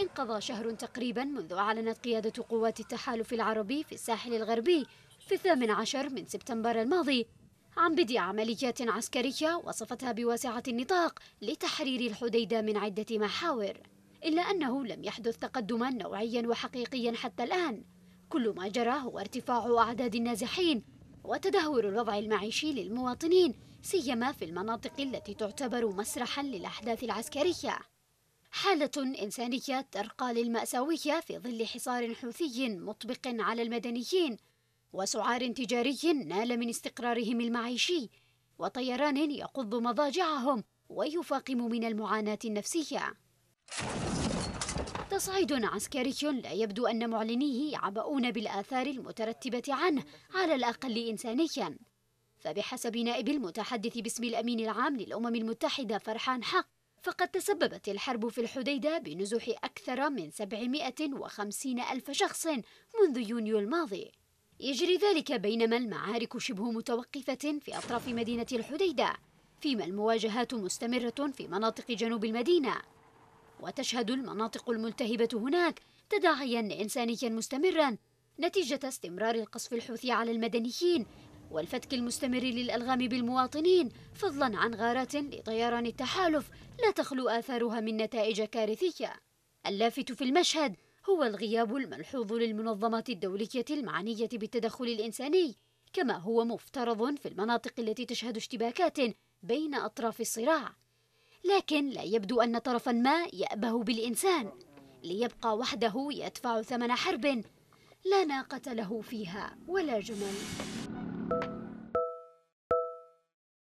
انقضى شهر تقريبا منذ أعلنت قيادة قوات التحالف العربي في الساحل الغربي في الثامن عشر من سبتمبر الماضي عن بدء عمليات عسكرية وصفتها بواسعة النطاق لتحرير الحديدة من عدة محاور إلا أنه لم يحدث تقدما نوعيا وحقيقيا حتى الآن كل ما جرى هو ارتفاع أعداد النازحين وتدهور الوضع المعيشي للمواطنين سيما في المناطق التي تعتبر مسرحا للأحداث العسكرية حالة إنسانية ترقى للمأساوية في ظل حصار حوثي مطبق على المدنيين وسعار تجاري نال من استقرارهم المعيشي وطيران يقض مضاجعهم ويفاقم من المعاناة النفسية تصعيد عسكري لا يبدو أن معلنيه يعبؤون بالآثار المترتبة عنه على الأقل إنسانيا فبحسب نائب المتحدث باسم الأمين العام للأمم المتحدة فرحان حق فقد تسببت الحرب في الحديدة بنزوح أكثر من 750 ألف شخص منذ يونيو الماضي يجري ذلك بينما المعارك شبه متوقفة في أطراف مدينة الحديدة فيما المواجهات مستمرة في مناطق جنوب المدينة وتشهد المناطق الملتهبة هناك تداعيا إنسانيا مستمرا نتيجة استمرار القصف الحوثي على المدنيين والفتك المستمر للألغام بالمواطنين فضلا عن غارات لطيران التحالف لا تخلو آثارها من نتائج كارثية اللافت في المشهد هو الغياب الملحوظ للمنظمات الدولية المعنية بالتدخل الإنساني كما هو مفترض في المناطق التي تشهد اشتباكات بين أطراف الصراع لكن لا يبدو أن طرفا ما يأبه بالإنسان ليبقى وحده يدفع ثمن حرب لا ناقة له فيها ولا جمل